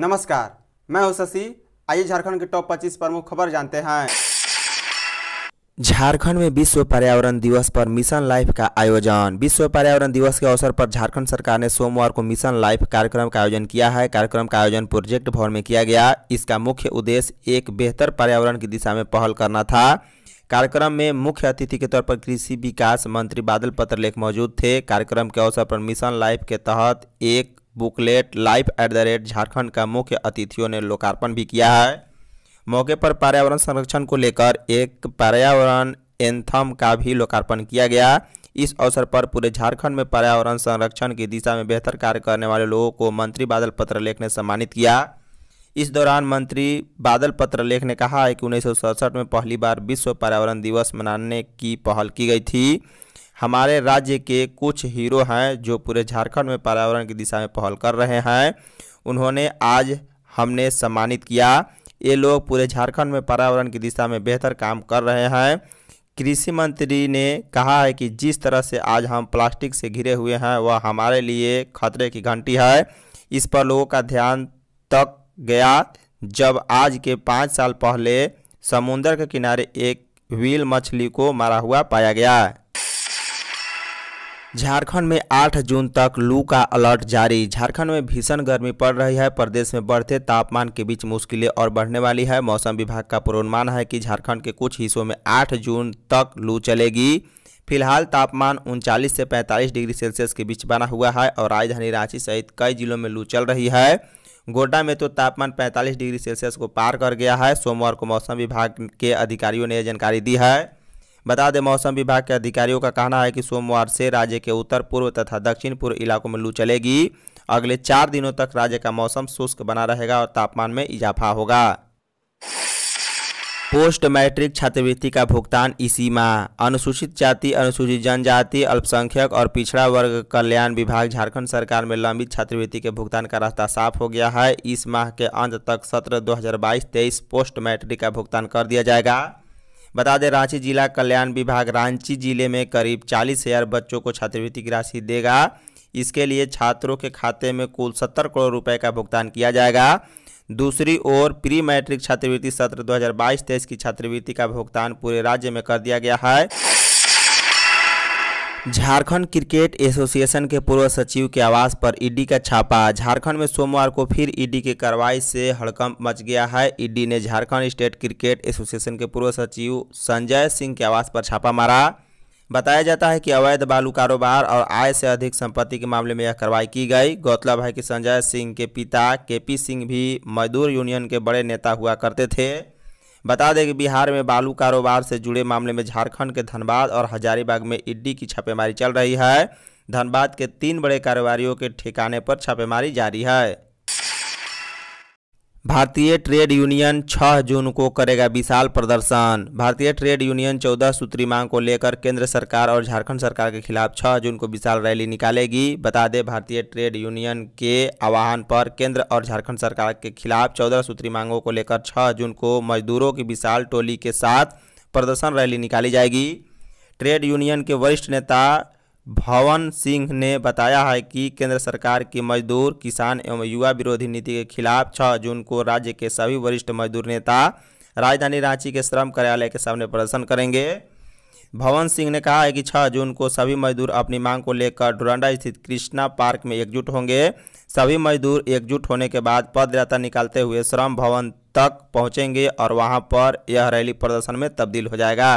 नमस्कार मैं हूं शशि आइए झारखंड के टॉप 25 प्रमुख खबर जानते हैं झारखंड में विश्व पर्यावरण दिवस पर मिशन लाइफ का आयोजन विश्व पर्यावरण दिवस के अवसर पर झारखंड सरकार ने सोमवार को मिशन लाइफ कार्यक्रम का आयोजन किया है कार्यक्रम का आयोजन प्रोजेक्ट भवन में किया गया इसका मुख्य उद्देश्य एक बेहतर पर्यावरण की दिशा में पहल करना था कार्यक्रम में मुख्य अतिथि के तौर पर कृषि विकास मंत्री बादल पत्रलेख मौजूद थे कार्यक्रम के अवसर पर मिशन लाइफ के तहत एक booklet life at the rate Jharkhand का मुख्य अतिथियों ने लोकार्पण भी किया है मौके पर पर्यावरण संरक्षण को लेकर एक पर्यावरण एंथम का भी लोकार्पण किया गया इस अवसर पर पूरे झारखंड में पर्यावरण संरक्षण की दिशा में बेहतर कार्य करने वाले लोगों को मंत्री बादल पत्रलेख ने सम्मानित किया इस दौरान मंत्री बादल पत्रलेख ने कहा है कि उन्नीस में पहली बार विश्व पर्यावरण दिवस मनाने की पहल की गई थी हमारे राज्य के कुछ हीरो हैं जो पूरे झारखंड में पर्यावरण की दिशा में पहल कर रहे हैं उन्होंने आज हमने सम्मानित किया ये लोग पूरे झारखंड में पर्यावरण की दिशा में बेहतर काम कर रहे हैं कृषि मंत्री ने कहा है कि जिस तरह से आज हम प्लास्टिक से घिरे हुए हैं वह हमारे लिए खतरे की घंटी है इस पर लोगों का ध्यान तक गया जब आज के पाँच साल पहले समुंदर के किनारे एक व्हील मछली को मारा हुआ पाया गया झारखंड में 8 जून तक लू का अलर्ट जारी झारखंड में भीषण गर्मी पड़ रही है प्रदेश में बढ़ते तापमान के बीच मुश्किलें और बढ़ने वाली है मौसम विभाग का पूर्वानुमान है कि झारखंड के कुछ हिस्सों में 8 जून तक लू चलेगी फिलहाल तापमान उनचालीस से 45 डिग्री सेल्सियस के बीच बना हुआ है और राजधानी रांची सहित कई जिलों में लू चल रही है गोड्डा में तो तापमान पैंतालीस डिग्री सेल्सियस को पार कर गया है सोमवार को मौसम विभाग के अधिकारियों ने यह जानकारी दी है बता दें मौसम विभाग के अधिकारियों का कहना है कि सोमवार से राज्य के उत्तर पूर्व तथा दक्षिण पूर्व इलाकों में लू चलेगी अगले चार दिनों तक राज्य का मौसम शुष्क बना रहेगा और तापमान में इजाफा होगा पोस्ट मैट्रिक छात्रवृत्ति का भुगतान इसी माह अनुसूचित जाति अनुसूचित जनजाति अल्पसंख्यक और पिछड़ा वर्ग कल्याण विभाग झारखंड सरकार में लंबित छात्रवृत्ति के भुगतान का रास्ता साफ हो गया है इस माह के अंत तक सत्र 2022-23 पोस्ट मैट्रिक का भुगतान कर दिया जाएगा बता दें रांची जिला कल्याण विभाग रांची जिले में करीब चालीस हज़ार बच्चों को छात्रवृत्ति की राशि देगा इसके लिए छात्रों के खाते में कुल सत्तर करोड़ रुपए का भुगतान किया जाएगा दूसरी ओर प्री मैट्रिक छात्रवृत्ति सत्र 2022 हजार की छात्रवृत्ति का भुगतान पूरे राज्य में कर दिया गया है झारखंड क्रिकेट एसोसिएशन के पूर्व सचिव के आवास पर ईडी का छापा झारखंड में सोमवार को फिर ईडी की कार्रवाई से हड़कंप मच गया है ईडी ने झारखंड स्टेट क्रिकेट एसोसिएशन के पूर्व सचिव संजय सिंह के आवास पर छापा मारा बताया जाता है कि अवैध बालू कारोबार और आय से अधिक संपत्ति के मामले में यह कार्रवाई की गई गौरतलब है कि संजय सिंह के पिता के सिंह भी मजदूर यूनियन के बड़े नेता हुआ करते थे बता दें कि बिहार में बालू कारोबार से जुड़े मामले में झारखंड के धनबाद और हजारीबाग में ईडी की छापेमारी चल रही है धनबाद के तीन बड़े कारोबारियों के ठिकाने पर छापेमारी जारी है भारतीय ट्रेड यूनियन 6 जून को करेगा विशाल प्रदर्शन भारतीय ट्रेड यूनियन 14 सूत्री मांग को लेकर केंद्र सरकार और झारखंड सरकार के खिलाफ 6 जून को विशाल रैली निकालेगी बता दें भारतीय ट्रेड यूनियन के आह्वान पर केंद्र और झारखंड सरकार के खिलाफ 14 सूत्री मांगों को लेकर 6 जून को मजदूरों की विशाल टोली के साथ प्रदर्शन रैली निकाली जाएगी ट्रेड यूनियन के वरिष्ठ नेता भवन सिंह ने बताया है कि केंद्र सरकार की मजदूर किसान एवं युवा विरोधी नीति के खिलाफ छः जून को राज्य के सभी वरिष्ठ मजदूर नेता राजधानी रांची के श्रम कार्यालय के सामने प्रदर्शन करेंगे भवन सिंह ने कहा है कि छः जून को सभी मजदूर अपनी मांग को लेकर डुरंडा स्थित कृष्णा पार्क में एकजुट होंगे सभी मजदूर एकजुट होने के बाद पदयात्रा निकालते हुए श्रम भवन तक पहुंचेंगे और वहां पर यह रैली प्रदर्शन में तब्दील हो जाएगा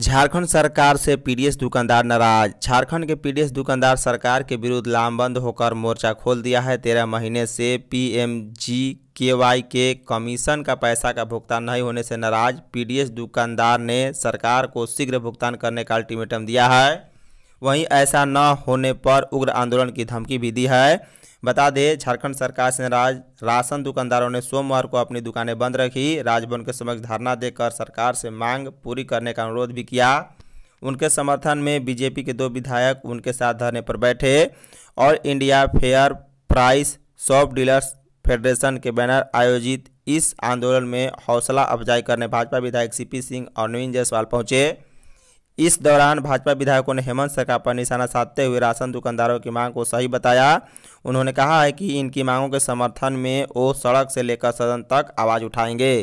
झारखंड सरकार से पीडीएस दुकानदार नाराज झारखंड के पीडीएस दुकानदार सरकार के विरुद्ध लामबंद होकर मोर्चा खोल दिया है तेरह महीने से पीएमजी के वाई के कमीशन का पैसा का भुगतान नहीं होने से नाराज पीडीएस दुकानदार ने सरकार को शीघ्र भुगतान करने का अल्टीमेटम दिया है वहीं ऐसा न होने पर उग्र आंदोलन की धमकी भी दी है बता दें झारखंड सरकार से राज राशन दुकानदारों ने सोमवार को अपनी दुकानें बंद रखी राजभवन के समक्ष धरना देकर सरकार से मांग पूरी करने का अनुरोध भी किया उनके समर्थन में बीजेपी के दो विधायक उनके साथ धरने पर बैठे और India fair price shop dealers federation के बैनर आयोजित इस आंदोलन में हौसला अफजाई करने भाजपा विधायक सीपी सिंह और नवीन जायसवाल पहुंचे इस दौरान भाजपा विधायकों ने हेमंत सरकार पर निशाना साधते हुए राशन दुकानदारों की मांग को सही बताया उन्होंने कहा है कि इनकी मांगों के समर्थन में वो सड़क से लेकर सदन तक आवाज उठाएंगे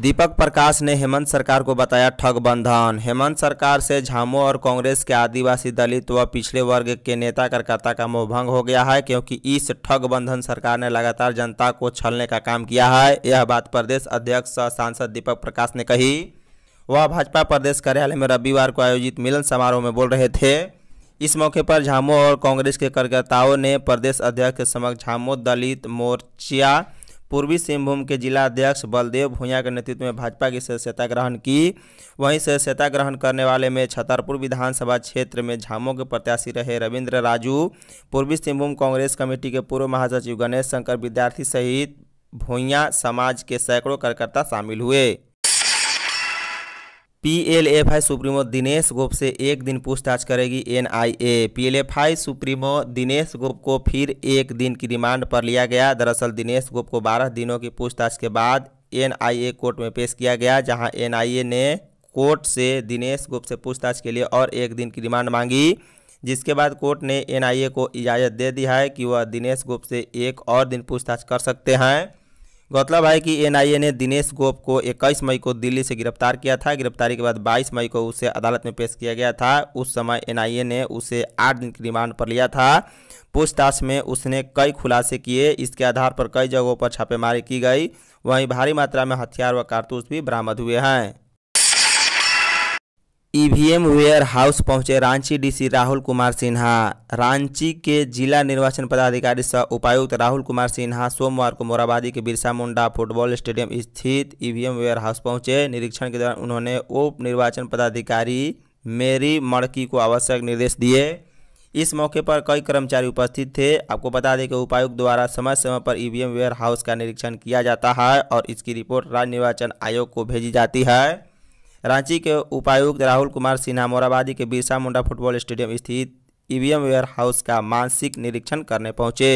दीपक प्रकाश ने हेमंत सरकार को बताया ठगबंधन हेमंत सरकार से झामो और कांग्रेस के आदिवासी दलित व पिछड़े वर्ग के नेता कार्यकर्ता का मोह भंग हो गया है क्योंकि इस ठगबंधन सरकार ने लगातार जनता को छलने का काम किया है यह बात प्रदेश अध्यक्ष सांसद दीपक प्रकाश ने कही वह भाजपा प्रदेश कार्यालय में रविवार को आयोजित मिलन समारोह में बोल रहे थे इस मौके पर झामो और कांग्रेस के कार्यकर्ताओं ने प्रदेश अध्यक्ष के समक्ष झामो दलित मोर्चा पूर्वी सिंहभूम के जिला अध्यक्ष बलदेव भूया के नेतृत्व में भाजपा की सदस्यता ग्रहण की वहीं सदस्यता ग्रहण करने वाले में छतरपुर विधानसभा क्षेत्र में झामो के प्रत्याशी रहे रविंद्र राजू पूर्वी सिंहभूम कांग्रेस कमेटी के पूर्व महासचिव गणेश शंकर विद्यार्थी सहित भूया समाज के सैकड़ों कार्यकर्ता शामिल हुए पीएलएफआई आई सुप्रीमो दिनेश गोप से एक दिन पूछताछ करेगी NIA PLFI supremo Dinesh Gop को फिर एक दिन की रिमांड पर लिया गया दरअसल दिनेश गोप को 12 दिनों की पूछताछ के बाद एनआईए कोर्ट में पेश किया गया जहां एनआईए ने कोर्ट से दिनेश गोप से पूछताछ के लिए और एक दिन की रिमांड मांगी जिसके बाद कोर्ट ने एन को इजाज़त दे दी है कि वह दिनेश गोप से एक और दिन पूछताछ कर सकते हैं गौतलब है कि एनआईए ने दिनेश गोप को 21 मई को दिल्ली से गिरफ्तार किया था गिरफ्तारी के बाद 22 मई को उसे अदालत में पेश किया गया था उस समय एनआईए ने उसे आठ दिन की रिमांड पर लिया था पूछताछ में उसने कई खुलासे किए इसके आधार पर कई जगहों पर छापेमारी की गई वहीं भारी मात्रा में हथियार व कारतूस भी बरामद हुए हैं ईवीएम वेयर हाउस पहुंचे रांची डीसी राहुल कुमार सिन्हा रांची के जिला निर्वाचन पदाधिकारी सह उपायुक्त राहुल कुमार सिन्हा सोमवार को मोराबादी के बिरसा मुंडा फुटबॉल स्टेडियम स्थित ईवीएम वेयर हाउस पहुंचे निरीक्षण के दौरान उन्होंने उप निर्वाचन पदाधिकारी मेरी मड़की को आवश्यक निर्देश दिए इस मौके पर कई कर्मचारी उपस्थित थे आपको बता दें कि उपायुक्त द्वारा समय समय पर ईवीएम वेयर हाउस का निरीक्षण किया जाता है और इसकी रिपोर्ट राज्य निर्वाचन आयोग को भेजी जाती है रांची के उपायुक्त राहुल कुमार सिन्हा मोराबादी के बिरसा मुंडा फुटबॉल स्टेडियम स्थित ईवीएम वेयर हाउस का मानसिक निरीक्षण करने पहुंचे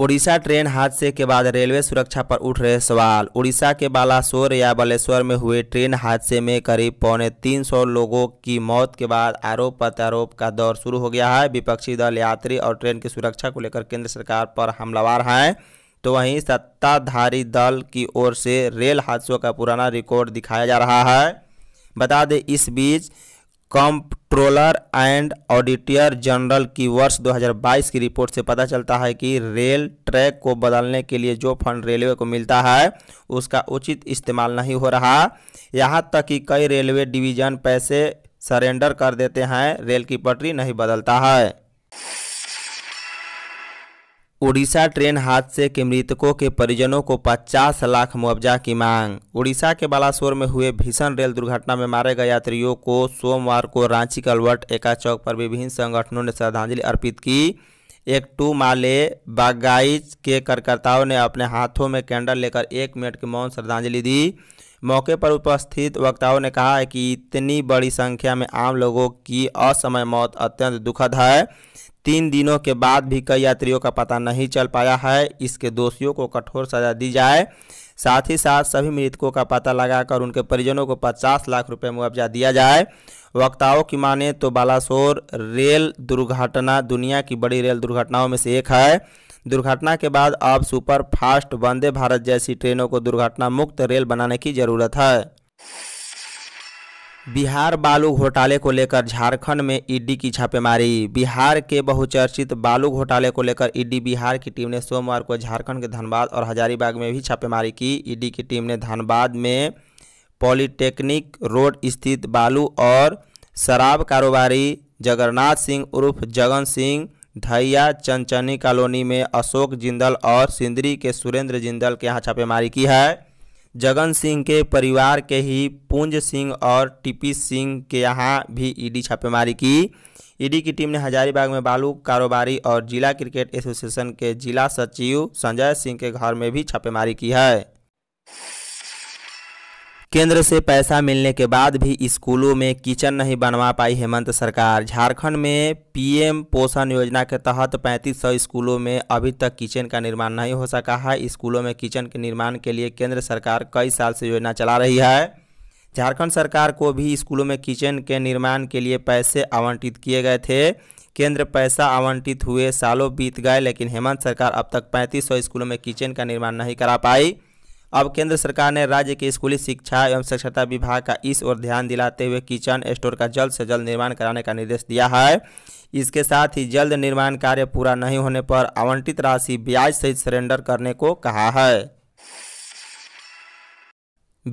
उड़ीसा ट्रेन हादसे के बाद रेलवे सुरक्षा पर उठ रहे सवाल उड़ीसा के बालासोर या बलेश्वर में हुए ट्रेन हादसे में करीब पौने तीन सौ लोगों की मौत के बाद आरोप प्रत्यारोप का दौर शुरू हो गया है विपक्षी दल यात्री और ट्रेन की सुरक्षा को लेकर केंद्र सरकार पर हमलावार हैं तो वहीं सत्ताधारी दल की ओर से रेल हादसों का पुराना रिकॉर्ड दिखाया जा रहा है बता दें इस बीच कंप्ट्रोलर एंड ऑडिटर जनरल की वर्ष 2022 की रिपोर्ट से पता चलता है कि रेल ट्रैक को बदलने के लिए जो फंड रेलवे को मिलता है उसका उचित इस्तेमाल नहीं हो रहा यहां तक कि कई रेलवे डिवीजन पैसे सरेंडर कर देते हैं रेल की पटरी नहीं बदलता है उड़ीसा ट्रेन हादसे के मृतकों के परिजनों को 50 लाख मुआवजा की मांग उड़ीसा के बालासोर में हुए भीषण रेल दुर्घटना में मारे गए यात्रियों को सोमवार को रांची कलवट एका चौक पर विभिन्न संगठनों ने श्रद्धांजलि अर्पित की एक टू माले बागाइज के कार्यकर्ताओं ने अपने हाथों में कैंडल लेकर एक मिनट की मौन श्रद्धांजलि दी मौके पर उपस्थित वक्ताओं ने कहा है कि इतनी बड़ी संख्या में आम लोगों की असमय मौत अत्यंत दुखद है तीन दिनों के बाद भी कई यात्रियों का पता नहीं चल पाया है इसके दोषियों को कठोर सजा दी जाए साथ ही साथ सभी मृतकों का पता लगाकर उनके परिजनों को 50 लाख रुपए मुआवजा दिया जाए वक्ताओं की माने तो बालासोर रेल दुर्घटना दुनिया की बड़ी रेल दुर्घटनाओं में से एक है दुर्घटना के बाद अब सुपर फास्ट वंदे भारत जैसी ट्रेनों को दुर्घटना मुक्त रेल बनाने की ज़रूरत है बिहार बालू घोटाले को लेकर झारखंड में ईडी की छापेमारी बिहार के बहुचर्चित बालू घोटाले को लेकर ईडी बिहार की टीम ने सोमवार को झारखंड के धनबाद और हजारीबाग में भी छापेमारी की ईडी की टीम ने धनबाद में पॉलिटेक्निक रोड स्थित बालू और शराब कारोबारी जगन्नाथ सिंह उर्फ जगन सिंह धैया चंचनी कॉलोनी में अशोक जिंदल और सिंदरी के सुरेंद्र जिंदल के यहाँ छापेमारी की है जगन सिंह के परिवार के ही पुंज सिंह और टीपी सिंह के यहाँ भी ईडी छापेमारी की ईडी की टीम ने हजारीबाग में बालू कारोबारी और जिला क्रिकेट एसोसिएशन के जिला सचिव संजय सिंह के घर में भी छापेमारी की है केंद्र से पैसा मिलने के बाद भी स्कूलों में किचन नहीं बनवा पाई हेमंत सरकार झारखंड में पीएम पोषण योजना के तहत पैंतीस सौ स्कूलों में अभी तक किचन का निर्माण नहीं हो सका है स्कूलों में किचन के निर्माण के लिए केंद्र सरकार कई साल से योजना चला रही है झारखंड सरकार को भी स्कूलों में किचन के निर्माण के लिए पैसे आवंटित किए गए थे केंद्र पैसा आवंटित हुए सालों बीत गए लेकिन हेमंत सरकार अब तक 3500 स्कूलों में किचन का निर्माण नहीं करा पाई अब केंद्र सरकार ने राज्य के स्कूली शिक्षा एवं साक्षरता विभाग का इस ओर ध्यान दिलाते हुए किचन स्टोर का जल्द से जल्द निर्माण कराने का निर्देश दिया है इसके साथ ही जल्द निर्माण कार्य पूरा नहीं होने पर आवंटित राशि ब्याज सहित सरेंडर करने को कहा है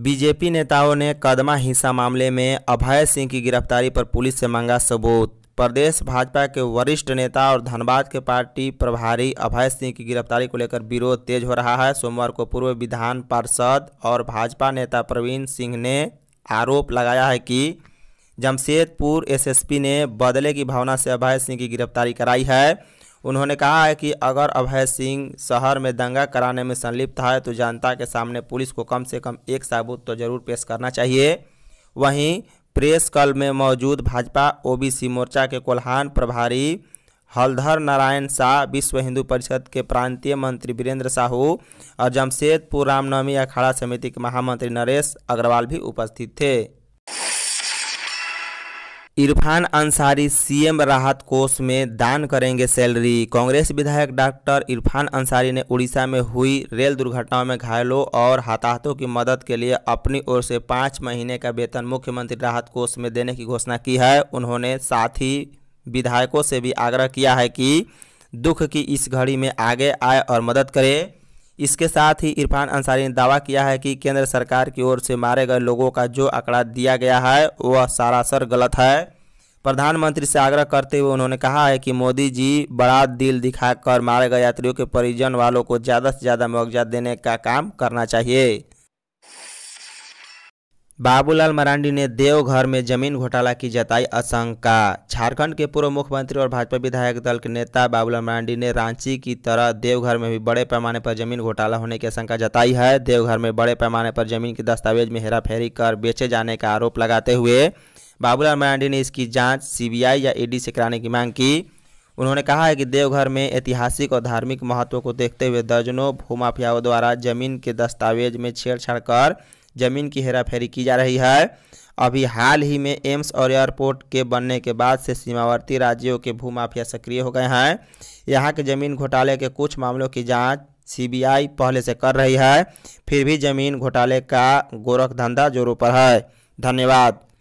बीजेपी नेताओं ने कदमा हिंसा मामले में अभय सिंह की गिरफ्तारी पर पुलिस से मांगा सबूत प्रदेश भाजपा के वरिष्ठ नेता और धनबाद के पार्टी प्रभारी अभय सिंह की गिरफ्तारी को लेकर विरोध तेज हो रहा है सोमवार को पूर्व विधान पार्षद और भाजपा नेता प्रवीण सिंह ने आरोप लगाया है कि जमशेदपुर एसएसपी ने बदले की भावना से अभय सिंह की गिरफ्तारी कराई है उन्होंने कहा है कि अगर अभय सिंह शहर में दंगा कराने में संलिप्त है तो जनता के सामने पुलिस को कम से कम एक साबूत तो जरूर पेश करना चाहिए वहीं प्रेस कल में मौजूद भाजपा ओबीसी मोर्चा के कोल्हान प्रभारी हलधर नारायण शाह विश्व हिंदू परिषद के प्रांतीय मंत्री वीरेंद्र साहू और जमशेदपुर रामनवमी अखाड़ा समिति के महामंत्री नरेश अग्रवाल भी उपस्थित थे इरफान अंसारी सीएम राहत कोष में दान करेंगे सैलरी कांग्रेस विधायक डॉक्टर इरफान अंसारी ने उड़ीसा में हुई रेल दुर्घटनाओं में घायलों और हताहतों की मदद के लिए अपनी ओर से पाँच महीने का वेतन मुख्यमंत्री राहत कोष में देने की घोषणा की है उन्होंने साथ ही विधायकों से भी आग्रह किया है कि दुख की इस घड़ी में आगे आए और मदद करे इसके साथ ही इरफान अंसारी ने दावा किया है कि केंद्र सरकार की ओर से मारे गए लोगों का जो आंकड़ा दिया गया है वह सरासर गलत है प्रधानमंत्री से आग्रह करते हुए उन्होंने कहा है कि मोदी जी बड़ा दिल दिखाकर मारे गए यात्रियों के परिजन वालों को ज़्यादा से ज़्यादा मुआवजा देने का काम करना चाहिए बाबूलाल मरांडी ने देवघर में जमीन घोटाला की जताई आशंका झारखंड के पूर्व मुख्यमंत्री और भाजपा विधायक दल के नेता बाबूलाल मरांडी ने रांची की तरह देवघर में भी बड़े पैमाने पर जमीन घोटाला होने की आशंका जताई है देवघर में बड़े पैमाने पर जमीन के दस्तावेज में हेराफेरी कर बेचे जाने का आरोप लगाते हुए बाबूलाल मरांडी ने इसकी जाँच सी या ई से कराने की मांग की उन्होंने कहा है कि देवघर में ऐतिहासिक और धार्मिक महत्व को देखते हुए दर्जनों भूमाफियाओं द्वारा जमीन के दस्तावेज में छेड़छाड़ कर जमीन की हेराफेरी की जा रही है अभी हाल ही में एम्स और एयरपोर्ट के बनने के बाद से सीमावर्ती राज्यों के भूमाफिया सक्रिय हो गए हैं यहाँ के जमीन घोटाले के कुछ मामलों की जाँच सीबीआई पहले से कर रही है फिर भी जमीन घोटाले का गोरख धंधा जोरों पर है धन्यवाद